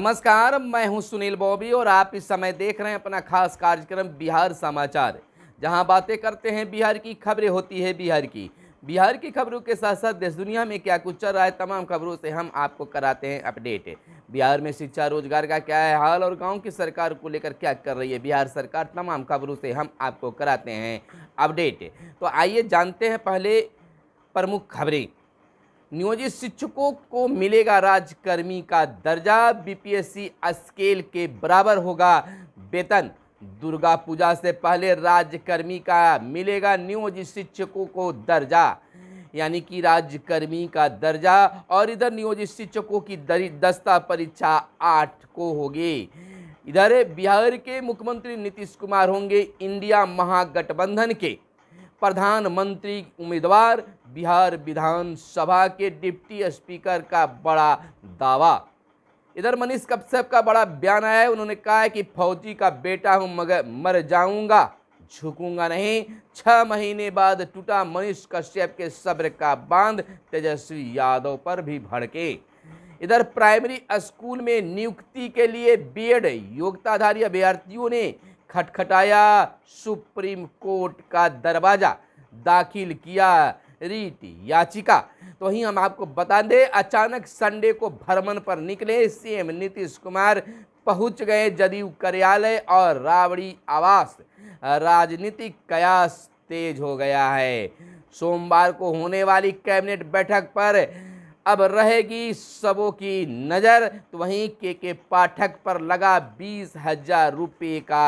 नमस्कार मैं हूं सुनील बॉबी और आप इस समय देख रहे हैं अपना खास कार्यक्रम बिहार समाचार जहां बातें करते हैं बिहार की खबरें होती है बिहार की बिहार की खबरों के साथ साथ देश दुनिया में क्या कुछ चल रहा है तमाम खबरों से हम आपको कराते हैं अपडेट बिहार में शिक्षा रोजगार का क्या है हाल और गांव की सरकार को लेकर क्या कर रही है बिहार सरकार तमाम खबरों से हम आपको कराते हैं अपडेट तो आइए जानते हैं पहले प्रमुख खबरें नियोजित शिक्षकों को मिलेगा राजकर्मी का दर्जा बीपीएससी स्केल के बराबर होगा वेतन दुर्गा पूजा से पहले राज्यकर्मी का मिलेगा नियोजित शिक्षकों को दर्जा यानी कि राज्यकर्मी का दर्जा और इधर नियोजित शिक्षकों की दस्ता परीक्षा आठ को होगी इधर बिहार के मुख्यमंत्री नीतीश कुमार होंगे इंडिया महागठबंधन के प्रधानमंत्री उम्मीदवार बिहार विधानसभा के डिप्टी स्पीकर का बड़ा दावा इधर मनीष कश्यप का बड़ा बयान आया है उन्होंने कहा है कि फौजी का बेटा हूं मगर मर जाऊंगा झुकूंगा नहीं छः महीने बाद टूटा मनीष कश्यप के सब्र का बांध तेजस्वी यादव पर भी भड़के इधर प्राइमरी स्कूल में नियुक्ति के लिए बीएड योग्यताधारी अभ्यर्थियों ने खटखटाया सुप्रीम कोर्ट का दरवाज़ा दाखिल किया रीट याचिका तो वहीं हम आपको बता दें अचानक संडे को भ्रमण पर निकले सीएम नीतीश कुमार पहुंच गए जदयू कार्यालय और रावड़ी आवास राजनीतिक कयास तेज हो गया है सोमवार को होने वाली कैबिनेट बैठक पर अब रहेगी सबों की नज़र तो वहीं के के पाठक पर लगा बीस हजार रुपये का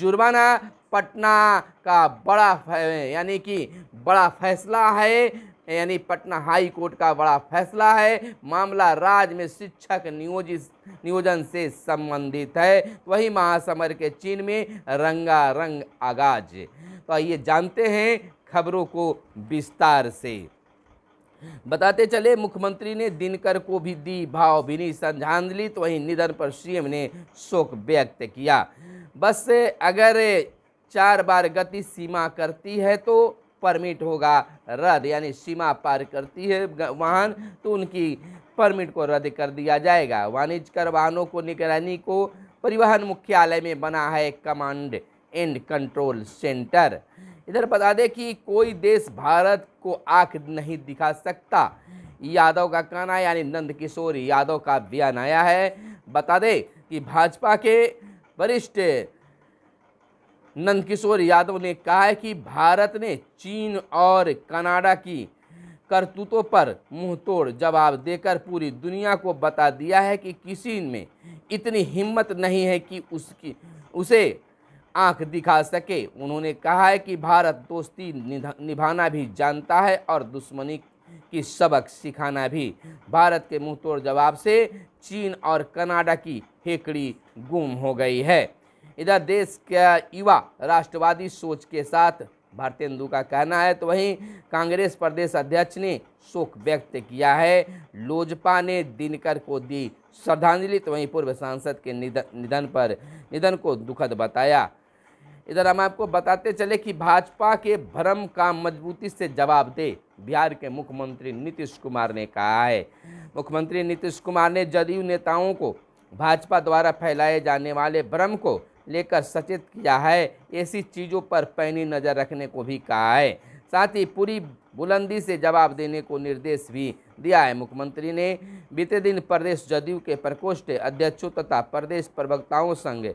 जुर्माना पटना का बड़ा यानी कि बड़ा फैसला है यानी पटना हाई कोर्ट का बड़ा फैसला है मामला राज्य में शिक्षक नियोजित नियोजन से संबंधित है तो वही महासमर के चीन में रंगारंग आगाज तो आइए जानते हैं खबरों को विस्तार से बताते चले मुख्यमंत्री ने दिनकर को भी दी भावभीनी श्रद्धांजलि तो वहीं निधन पर सीएम ने शोक व्यक्त किया बस अगर चार बार गति सीमा करती है तो परमिट होगा रद्द यानी सीमा पार करती है वाहन तो उनकी परमिट को रद्द कर दिया जाएगा वाणिज्य कर वाहनों को निगरानी को परिवहन मुख्यालय में बना है कमांड एंड कंट्रोल सेंटर इधर बता दें कि कोई देश भारत को आंख नहीं दिखा सकता यादव का कहना यानी नंद किशोर यादव का बयान आया है बता दें कि भाजपा के वरिष्ठ नंदकिशोर यादव ने कहा है कि भारत ने चीन और कनाडा की करतूतों पर मुंह तोड़ जवाब देकर पूरी दुनिया को बता दिया है कि किसी में इतनी हिम्मत नहीं है कि उसकी उसे आंख दिखा सके उन्होंने कहा है कि भारत दोस्ती निभाना भी जानता है और दुश्मनी की सबक सिखाना भी भारत के मुंहतोड़ जवाब से चीन और कनाडा की हेकड़ी गुम हो गई है इधर देश का युवा राष्ट्रवादी सोच के साथ भारतेंदु का कहना है तो वहीं कांग्रेस प्रदेश अध्यक्ष ने शोक व्यक्त किया है लोजपा ने दिनकर को दी श्रद्धांजलि तो वहीं पूर्व सांसद के निधन निधन पर निधन को दुखद बताया इधर हम आपको बताते चले कि भाजपा के भ्रम का मजबूती से जवाब दे बिहार के मुख्यमंत्री नीतीश कुमार ने कहा है मुख्यमंत्री नीतीश कुमार ने जदयू नेताओं को भाजपा द्वारा फैलाए जाने वाले भ्रम को लेकर सचेत किया है ऐसी चीज़ों पर पैनी नज़र रखने को भी कहा है साथ ही पूरी बुलंदी से जवाब देने को निर्देश भी दिया है मुख्यमंत्री ने बीते दिन प्रदेश जदयू के प्रकोष्ठ अध्यक्षों तथा प्रदेश प्रवक्ताओं संग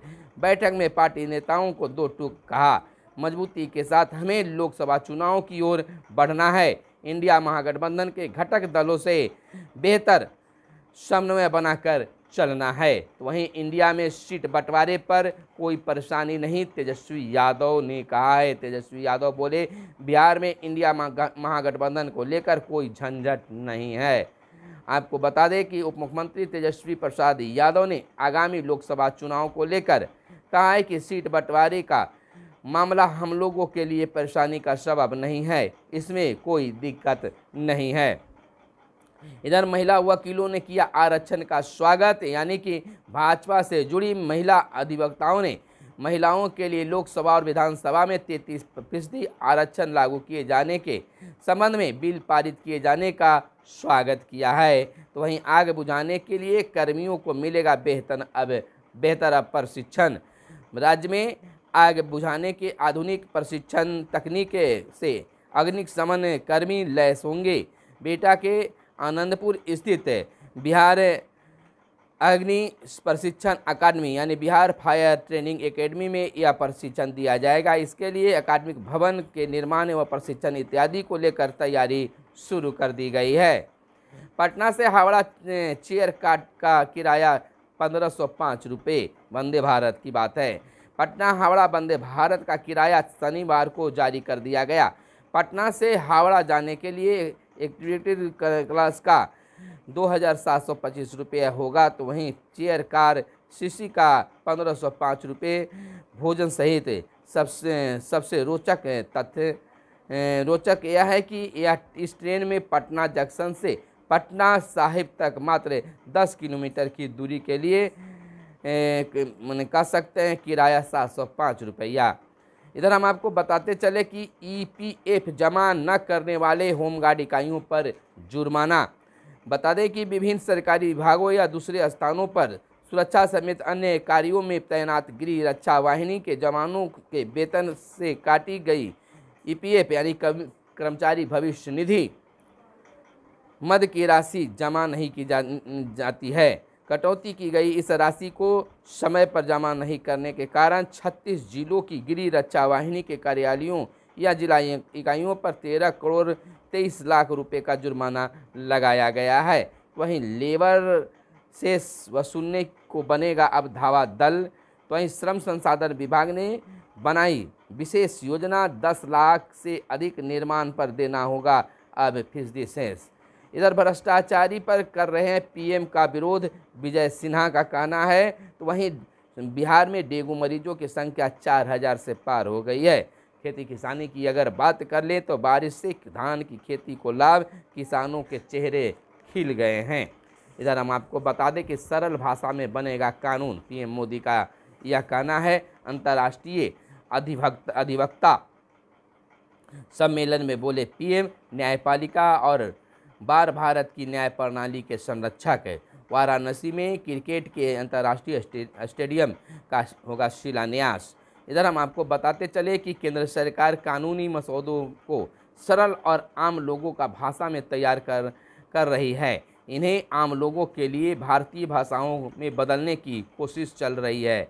बैठक में पार्टी नेताओं को दो टूक कहा मजबूती के साथ हमें लोकसभा चुनाव की ओर बढ़ना है इंडिया महागठबंधन के घटक दलों से बेहतर समन्वय बनाकर चलना है तो वहीं इंडिया में सीट बंटवारे पर कोई परेशानी नहीं तेजस्वी यादव ने कहा है तेजस्वी यादव बोले बिहार में इंडिया महागठबंधन को लेकर कोई झंझट नहीं है आपको बता दें कि उप मुख्यमंत्री तेजस्वी प्रसाद यादव ने आगामी लोकसभा चुनाव को लेकर कहा है कि सीट बंटवारे का मामला हम लोगों के लिए परेशानी का सबब नहीं है इसमें कोई दिक्कत नहीं है इधर महिला वकीलों ने किया आरक्षण का स्वागत यानी कि भाजपा से जुड़ी महिला अधिवक्ताओं ने महिलाओं के लिए लोकसभा और विधानसभा में तैतीस फीसदी आरक्षण लागू किए जाने के संबंध में बिल पारित किए जाने का स्वागत किया है तो वहीं आग बुझाने के लिए कर्मियों को मिलेगा बेहतर अब बेहतर अब प्रशिक्षण राज्य में आग बुझाने के आधुनिक प्रशिक्षण तकनीक से अग्निशमन कर्मी लैस होंगे बेटा के आनंदपुर स्थित बिहार अग्नि प्रशिक्षण अकादमी यानी बिहार फायर ट्रेनिंग एकेडमी में यह प्रशिक्षण दिया जाएगा इसके लिए अकादमिक भवन के निर्माण एवं प्रशिक्षण इत्यादि को लेकर तैयारी शुरू कर दी गई है पटना से हावड़ा चेयर काट का किराया पंद्रह सौ पाँच रुपये वंदे भारत की बात है पटना हावड़ा वंदे भारत का किराया शनिवार को जारी कर दिया गया पटना से हावड़ा जाने के लिए एक्टिविटी क्लास का दो हज़ार सात सौ पच्चीस रुपये होगा तो वहीं चेयर कार सीसी का पंद्रह सौ पाँच रुपये भोजन सहित सबसे सबसे रोचक तथ्य रोचक यह है कि यह इस ट्रेन में पटना जंक्शन से पटना साहिब तक मात्र दस किलोमीटर की दूरी के लिए मैंने कह सकते हैं किराया सात सौ पाँच रुपया इधर हम आपको बताते चले कि ईपीएफ e जमा न करने वाले होमगार्ड इकाइयों पर जुर्माना बता दें कि विभिन्न सरकारी विभागों या दूसरे स्थानों पर सुरक्षा समेत अन्य कार्यों में तैनात गृह रक्षा वाहिनी के जवानों के वेतन से काटी गई ईपीएफ e यानी कर्मचारी भविष्य निधि मद की राशि जमा नहीं की जा, जाती है कटौती की गई इस राशि को समय पर जमा नहीं करने के कारण 36 जिलों की गिरी रक्षा वाहिनी के कार्यालयों या जिला इकाइयों पर 13 करोड़ 23 लाख रुपए का जुर्माना लगाया गया है वहीं लेबर से वसूलने को बनेगा अब धावा दल तो वहीं श्रम संसाधन विभाग ने बनाई विशेष योजना 10 लाख से अधिक निर्माण पर देना होगा अब फीसदी सेस इधर भ्रष्टाचारी पर कर रहे हैं पीएम का विरोध विजय सिन्हा का कहना है तो वहीं बिहार में डेंगू मरीजों की संख्या चार हज़ार से पार हो गई है खेती किसानी की अगर बात कर ले तो बारिश से धान की खेती को लाभ किसानों के चेहरे खिल गए हैं इधर हम आपको बता दें कि सरल भाषा में बनेगा कानून पीएम मोदी का यह कहना है अंतर्राष्ट्रीय अधिभक्त अधिवक्ता सम्मेलन में बोले पीएम न्यायपालिका और बार भारत की न्याय प्रणाली के संरक्षक है वाराणसी में क्रिकेट के अंतर्राष्ट्रीय स्टेडियम का होगा शिलान्यास इधर हम आपको बताते चले कि केंद्र सरकार कानूनी मसौदों को सरल और आम लोगों का भाषा में तैयार कर कर रही है इन्हें आम लोगों के लिए भारतीय भाषाओं में बदलने की कोशिश चल रही है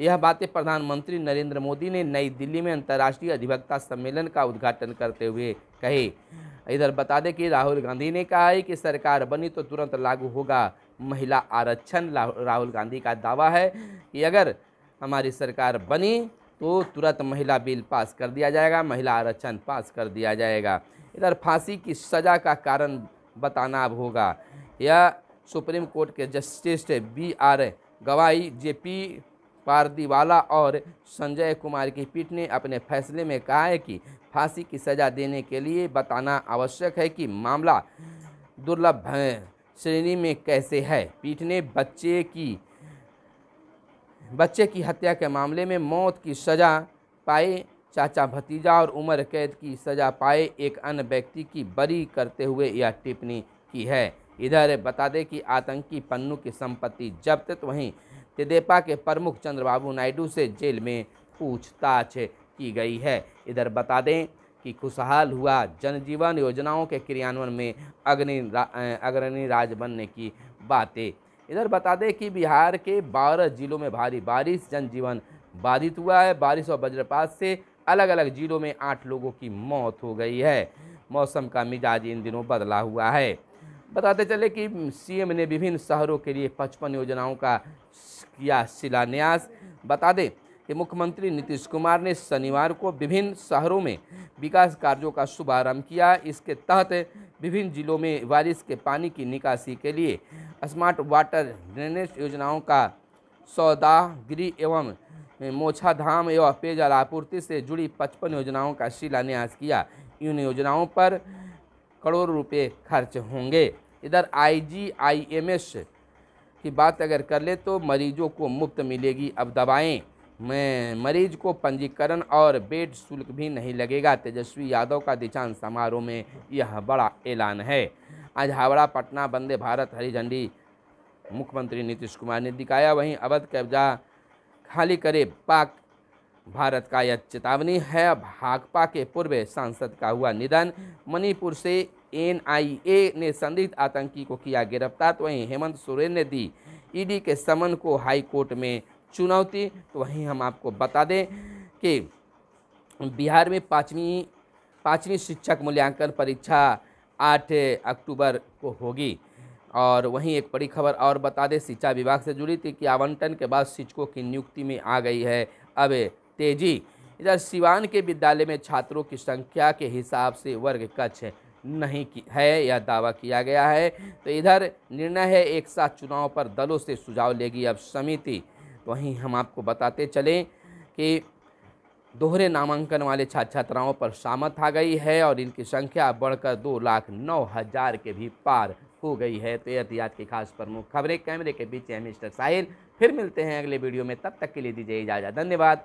यह बातें प्रधानमंत्री नरेंद्र मोदी ने नई दिल्ली में अंतर्राष्ट्रीय अधिवक्ता सम्मेलन का उद्घाटन करते हुए कही इधर बता दें कि राहुल गांधी ने कहा है कि सरकार बनी तो तुरंत लागू होगा महिला आरक्षण राहुल गांधी का दावा है कि अगर हमारी सरकार बनी तो तुरंत महिला बिल पास कर दिया जाएगा महिला आरक्षण पास कर दिया जाएगा इधर फांसी की सज़ा का कारण बताना अब होगा यह सुप्रीम कोर्ट के justice B R Gavai J P Pardiwala और संजय कुमार की पीठ ने अपने फैसले में कहा है कि फांसी की सज़ा देने के लिए बताना आवश्यक है कि मामला दुर्लभ श्रेणी में कैसे है पीठ ने बच्चे की बच्चे की हत्या के मामले में मौत की सज़ा पाए चाचा भतीजा और उम्र कैद की सज़ा पाए एक अन्य व्यक्ति की बरी करते हुए यह टिप्पणी की है इधर बता दें कि आतंकी पन्नू की संपत्ति जब्त तो वहीं तेदेपा के प्रमुख चंद्रबाबू नायडू से जेल में पूछताछ की गई है इधर बता दें कि खुशहाल हुआ जनजीवन योजनाओं के क्रियान्वयन में अग्नि रा, अग्रणी राज बनने की बातें इधर बता दें कि बिहार के बारह जिलों में भारी बारिश जनजीवन बाधित हुआ है बारिश और वज्रपात से अलग अलग जिलों में आठ लोगों की मौत हो गई है मौसम का मिजाज इन दिनों बदला हुआ है बताते चले कि सीएम ने विभिन्न शहरों के लिए पचपन योजनाओं का किया शिलान्यास बता दें कि मुख्यमंत्री नीतीश कुमार ने शनिवार को विभिन्न शहरों में विकास कार्यों का शुभारंभ किया इसके तहत विभिन्न जिलों में बारिश के पानी की निकासी के लिए स्मार्ट वाटर ड्रेनेज योजनाओं का सौदागिरी एवं मोछाधाम एवं पेयजल आपूर्ति से जुड़ी पचपन योजनाओं का शिलान्यास किया इन योजनाओं पर करोड़ रुपए खर्च होंगे इधर आईजीआईएमएस की बात अगर कर ले तो मरीजों को मुफ्त मिलेगी अब दवाएं में मरीज को पंजीकरण और बेड शुल्क भी नहीं लगेगा तेजस्वी यादव का दीक्षांत समारोह में यह बड़ा ऐलान है आज हावड़ा पटना वंदे भारत हरी झंडी मुख्यमंत्री नीतीश कुमार ने दिखाया वहीं अवध कब्जा खाली करे पाक भारत का यह चेतावनी है भाकपा के पूर्व सांसद का हुआ निधन मणिपुर से एनआईए ने संदिग्ध आतंकी को किया गिरफ्तार तो वहीं हेमंत सोरेन ने दी ईडी के समन को हाई कोर्ट में चुनौती तो वहीं हम आपको बता दें कि बिहार में पाँचवीं पाँचवीं शिक्षक मूल्यांकन परीक्षा आठ अक्टूबर को होगी और वहीं एक बड़ी खबर और बता दें शिक्षा विभाग से जुड़ी थी कि आवंटन के बाद शिक्षकों की नियुक्ति में आ गई है अब तेजी इधर सिवान के विद्यालय में छात्रों की संख्या के हिसाब से वर्ग कक्ष नहीं की है यह दावा किया गया है तो इधर निर्णय है एक साथ चुनाव पर दलों से सुझाव लेगी अब समिति तो वहीं हम आपको बताते चलें कि दोहरे नामांकन वाले छात्र छात्राओं पर शामत आ गई है और इनकी संख्या बढ़कर दो लाख नौ हज़ार के भी पार हो गई है तो एहतियात की खास प्रमुख खबरें कैमरे के बीच है मिस्टर साहिल फिर मिलते हैं अगले वीडियो में तब तक के लिए दीजिए इजाज़त धन्यवाद